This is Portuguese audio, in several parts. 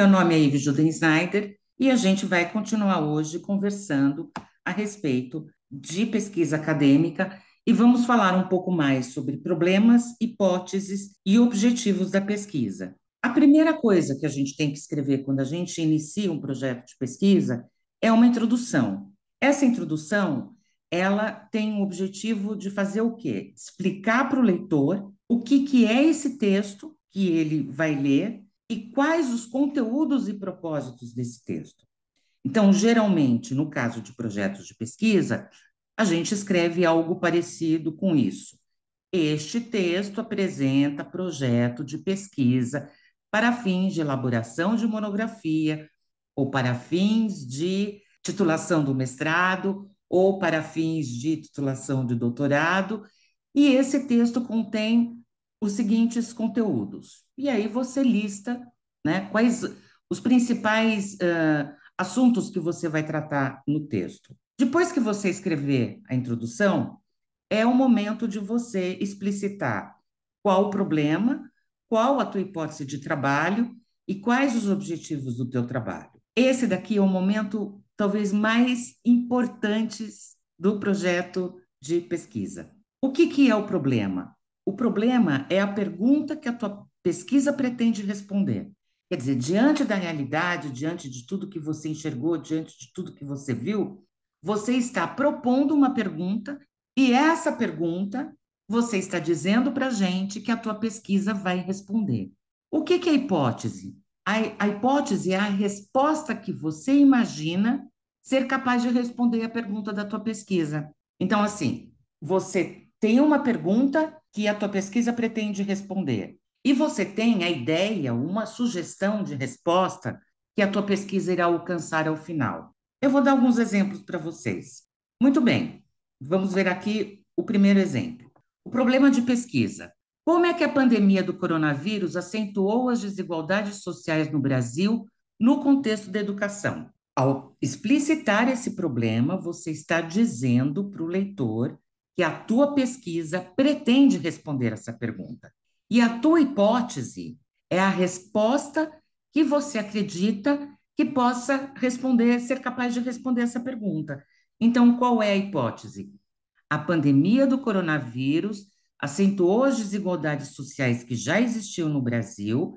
Meu nome é Juden Snyder e a gente vai continuar hoje conversando a respeito de pesquisa acadêmica e vamos falar um pouco mais sobre problemas, hipóteses e objetivos da pesquisa. A primeira coisa que a gente tem que escrever quando a gente inicia um projeto de pesquisa é uma introdução. Essa introdução, ela tem o objetivo de fazer o quê? Explicar para o leitor o que, que é esse texto que ele vai ler e quais os conteúdos e propósitos desse texto. Então, geralmente, no caso de projetos de pesquisa, a gente escreve algo parecido com isso. Este texto apresenta projeto de pesquisa para fins de elaboração de monografia, ou para fins de titulação do mestrado, ou para fins de titulação de doutorado, e esse texto contém os seguintes conteúdos. E aí você lista né, quais os principais uh, assuntos que você vai tratar no texto. Depois que você escrever a introdução, é o momento de você explicitar qual o problema, qual a tua hipótese de trabalho e quais os objetivos do teu trabalho. Esse daqui é o momento talvez mais importante do projeto de pesquisa. O que, que é o problema? O problema é a pergunta que a tua pesquisa pretende responder. Quer dizer, diante da realidade, diante de tudo que você enxergou, diante de tudo que você viu, você está propondo uma pergunta e essa pergunta você está dizendo para a gente que a tua pesquisa vai responder. O que, que é hipótese? A, a hipótese é a resposta que você imagina ser capaz de responder a pergunta da tua pesquisa. Então, assim, você tem uma pergunta que a tua pesquisa pretende responder. E você tem a ideia, uma sugestão de resposta que a tua pesquisa irá alcançar ao final. Eu vou dar alguns exemplos para vocês. Muito bem, vamos ver aqui o primeiro exemplo. O problema de pesquisa. Como é que a pandemia do coronavírus acentuou as desigualdades sociais no Brasil no contexto da educação? Ao explicitar esse problema, você está dizendo para o leitor que a tua pesquisa pretende responder essa pergunta. E a tua hipótese é a resposta que você acredita que possa responder, ser capaz de responder essa pergunta. Então, qual é a hipótese? A pandemia do coronavírus acentuou as desigualdades sociais que já existiam no Brasil,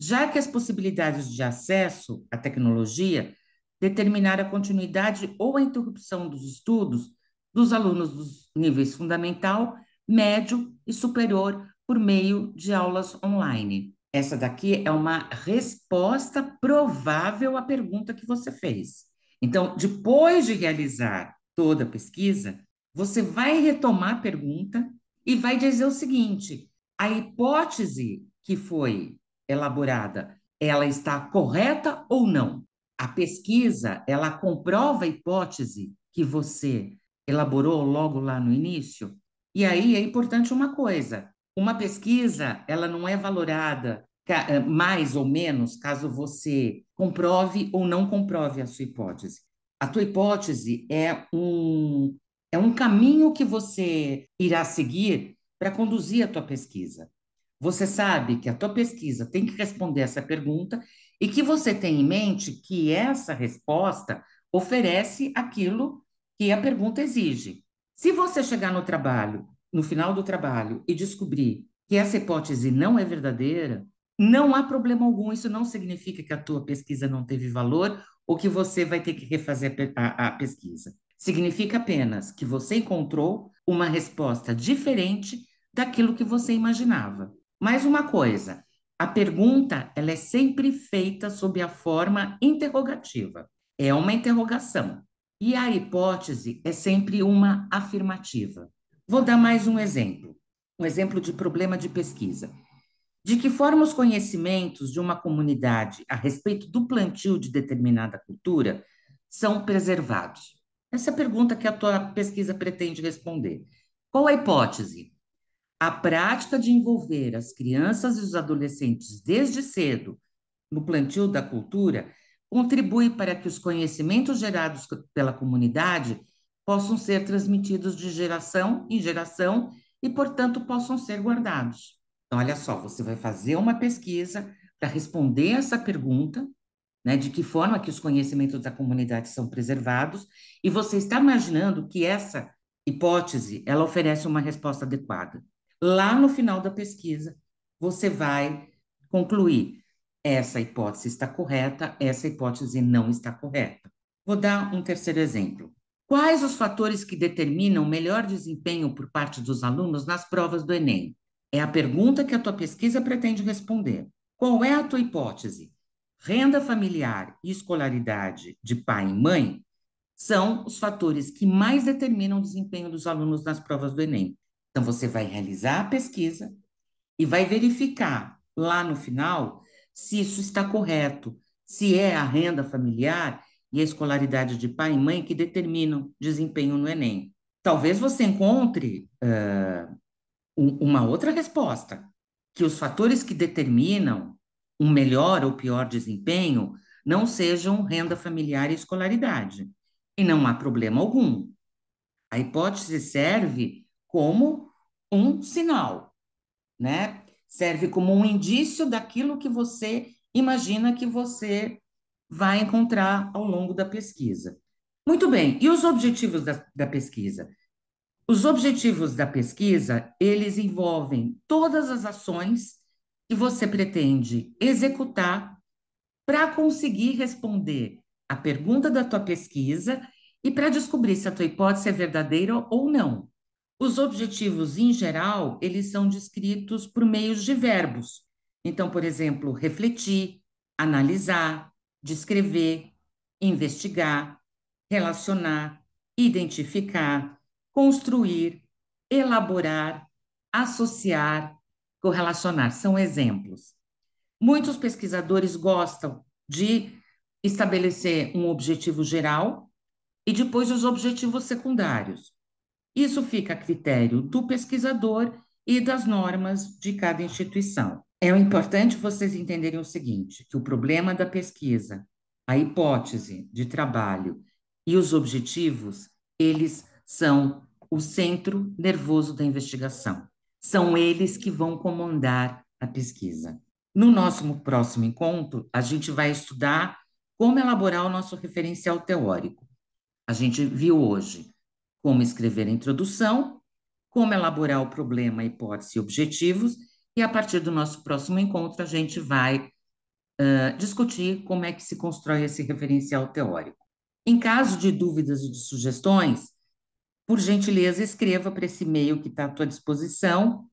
já que as possibilidades de acesso à tecnologia determinaram a continuidade ou a interrupção dos estudos dos alunos dos níveis fundamental, médio e superior por meio de aulas online. Essa daqui é uma resposta provável à pergunta que você fez. Então, depois de realizar toda a pesquisa, você vai retomar a pergunta e vai dizer o seguinte: a hipótese que foi elaborada, ela está correta ou não? A pesquisa, ela comprova a hipótese que você elaborou logo lá no início. E aí é importante uma coisa: uma pesquisa ela não é valorada eh, mais ou menos caso você comprove ou não comprove a sua hipótese. A tua hipótese é um é um caminho que você irá seguir para conduzir a tua pesquisa. Você sabe que a tua pesquisa tem que responder essa pergunta e que você tem em mente que essa resposta oferece aquilo que a pergunta exige. Se você chegar no trabalho, no final do trabalho, e descobrir que essa hipótese não é verdadeira, não há problema algum. Isso não significa que a tua pesquisa não teve valor ou que você vai ter que refazer a, a pesquisa. Significa apenas que você encontrou uma resposta diferente daquilo que você imaginava. Mais uma coisa, a pergunta ela é sempre feita sob a forma interrogativa. É uma interrogação. E a hipótese é sempre uma afirmativa. Vou dar mais um exemplo, um exemplo de problema de pesquisa. De que forma os conhecimentos de uma comunidade a respeito do plantio de determinada cultura são preservados? Essa é a pergunta que a tua pesquisa pretende responder. Qual a hipótese? A prática de envolver as crianças e os adolescentes desde cedo no plantio da cultura contribui para que os conhecimentos gerados pela comunidade possam ser transmitidos de geração em geração e, portanto, possam ser guardados. Então, olha só, você vai fazer uma pesquisa para responder essa pergunta, né, de que forma que os conhecimentos da comunidade são preservados, e você está imaginando que essa hipótese, ela oferece uma resposta adequada. Lá no final da pesquisa, você vai concluir essa hipótese está correta, essa hipótese não está correta. Vou dar um terceiro exemplo. Quais os fatores que determinam melhor desempenho por parte dos alunos nas provas do Enem? É a pergunta que a tua pesquisa pretende responder. Qual é a tua hipótese? Renda familiar e escolaridade de pai e mãe são os fatores que mais determinam o desempenho dos alunos nas provas do Enem. Então, você vai realizar a pesquisa e vai verificar lá no final se isso está correto, se é a renda familiar e a escolaridade de pai e mãe que determinam desempenho no Enem. Talvez você encontre uh, uma outra resposta, que os fatores que determinam um melhor ou pior desempenho não sejam renda familiar e escolaridade. E não há problema algum. A hipótese serve como um sinal, né? serve como um indício daquilo que você imagina que você vai encontrar ao longo da pesquisa. Muito bem, e os objetivos da, da pesquisa? Os objetivos da pesquisa, eles envolvem todas as ações que você pretende executar para conseguir responder a pergunta da tua pesquisa e para descobrir se a tua hipótese é verdadeira ou não. Os objetivos, em geral, eles são descritos por meio de verbos. Então, por exemplo, refletir, analisar, descrever, investigar, relacionar, identificar, construir, elaborar, associar, correlacionar. São exemplos. Muitos pesquisadores gostam de estabelecer um objetivo geral e depois os objetivos secundários. Isso fica a critério do pesquisador e das normas de cada instituição. É importante vocês entenderem o seguinte: que o problema da pesquisa, a hipótese de trabalho e os objetivos, eles são o centro nervoso da investigação. São eles que vão comandar a pesquisa. No nosso próximo encontro, a gente vai estudar como elaborar o nosso referencial teórico. A gente viu hoje como escrever a introdução, como elaborar o problema, hipótese e objetivos, e a partir do nosso próximo encontro a gente vai uh, discutir como é que se constrói esse referencial teórico. Em caso de dúvidas e de sugestões, por gentileza escreva para esse e-mail que está à tua disposição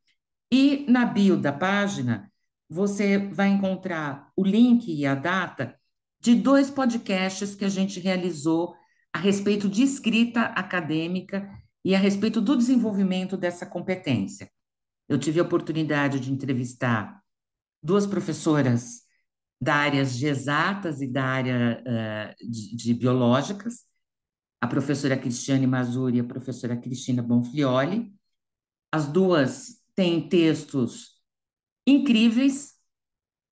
e na bio da página você vai encontrar o link e a data de dois podcasts que a gente realizou a respeito de escrita acadêmica e a respeito do desenvolvimento dessa competência. Eu tive a oportunidade de entrevistar duas professoras da área de exatas e da área uh, de, de, biológicas, a professora Cristiane Mazuri e a professora Cristina Bonflioli. As duas têm textos incríveis,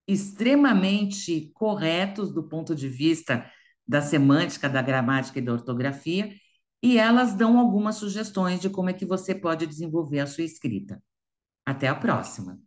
extremamente corretos do ponto de vista da semântica, da gramática e da ortografia, e elas dão algumas sugestões de como é que você pode desenvolver a sua escrita. Até a próxima!